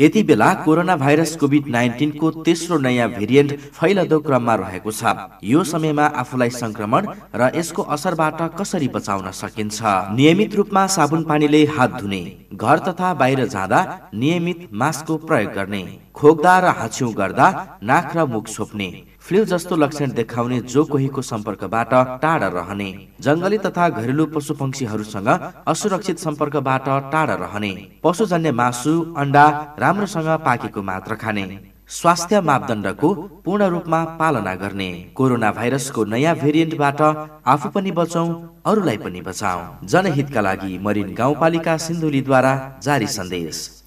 यति बेला corona virus covid नाइन्टिनको तेस्रो नयाँ भेरिएन्ट फैलदो क्रममा रहेको छ यो समयमा आफूलाई संक्रमण र यसको असरबाट कसरी बचाउन सकिन्छ नियमित रूपमा साबुन पानीले हात धुने घर तथा बाहिर जाँदा नियमित मास्कको प्रयोग गर्ने खोक्दा र हाँछ्यौँ गर्दा नाक र मुख छोप्ने फ्लू जस्तो लक्षण देखाउने जो कोहीको सम्पर्कबाट टाढा रहने जङ्गली तथा घरेलु पशु पंक्षीहरूसँग असुरक्षित सम्पर्कबाट टाढा रहने पशुजन्य मासु अन्डा राम्रोसँग पाकेको मात्र खाने स्वास्थ्य मापदण्डको पूर्ण रूपमा पालना गर्ने कोरोना भाइरसको नयाँ भेरिएन्टबाट आफू पनि बचौँ अरूलाई पनि बचाऊ जनहितका लागि मरिन गाउँपालिका सिन्धुलीद्वारा जारी सन्देश